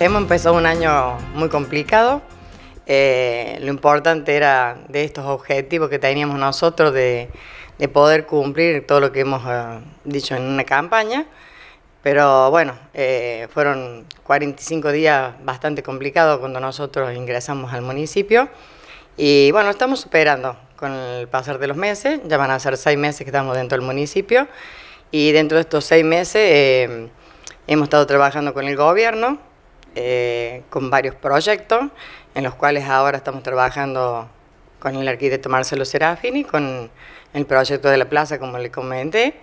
Hemos empezado un año muy complicado. Eh, lo importante era de estos objetivos que teníamos nosotros de, poder cumplir todo lo que hemos eh, dicho en una campaña. Pero bueno, eh, fueron 45 días bastante complicados cuando nosotros ingresamos al municipio. Y bueno, estamos superando con el pasar de los meses. Ya van a ser seis meses que estamos dentro del municipio. Y dentro de estos seis meses hemos estado trabajando con el gobierno eh, con varios proyectos, en los cuales ahora estamos trabajando con el arquitecto Marcelo Serafini, con el proyecto de la plaza, como le comenté.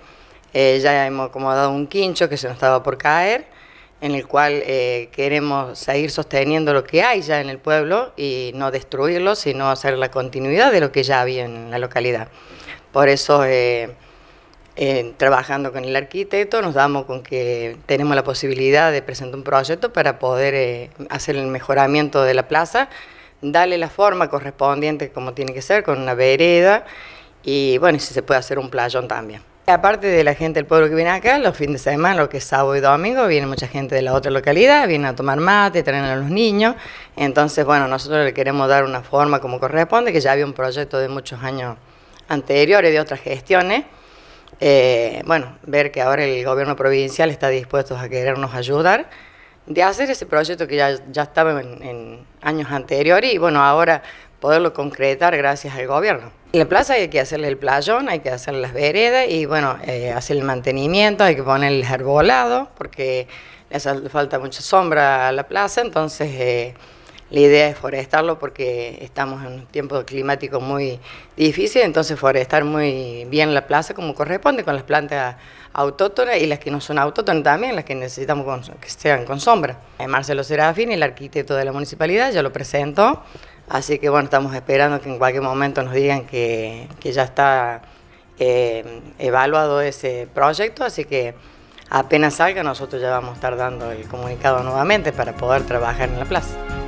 Eh, ya hemos acomodado un quincho que se nos estaba por caer, en el cual eh, queremos seguir sosteniendo lo que hay ya en el pueblo y no destruirlo, sino hacer la continuidad de lo que ya había en la localidad. Por eso trabajando con el arquitecto, nos damos con que tenemos la posibilidad de presentar un proyecto para poder eh, hacer el mejoramiento de la plaza, darle la forma correspondiente como tiene que ser, con una vereda y bueno, si se puede hacer un playón también. Aparte de la gente del pueblo que viene acá, los fines de semana, lo que es sábado y domingo, viene mucha gente de la otra localidad, viene a tomar mate, traen a los niños. Entonces, bueno, nosotros le queremos dar una forma como corresponde, que ya había un proyecto de muchos años anteriores, de otras gestiones. Eh, bueno, ver que ahora el gobierno provincial está dispuesto a querernos ayudar, de hacer ese proyecto que ya, estaba en, años anteriores y bueno, ahora poderlo concretar gracias al gobierno. En la plaza hay que hacerle el playón, hay que hacer las veredas y bueno, eh, hacer el mantenimiento, hay que poner el arbolado porque le falta mucha sombra a la plaza, entonces... Eh, la idea es forestarlo porque estamos en un tiempo climático muy difícil, entonces forestar muy bien la plaza como corresponde con las plantas autóctonas y las que no son autóctonas también, las que necesitamos que sean con sombra. Eh, Marcelo Serafín, el arquitecto de la municipalidad, ya lo presentó, así que bueno, estamos esperando que en cualquier momento nos digan que, ya está eh, evaluado ese proyecto, así que apenas salga nosotros ya vamos a estar dando el comunicado nuevamente para poder trabajar en la plaza.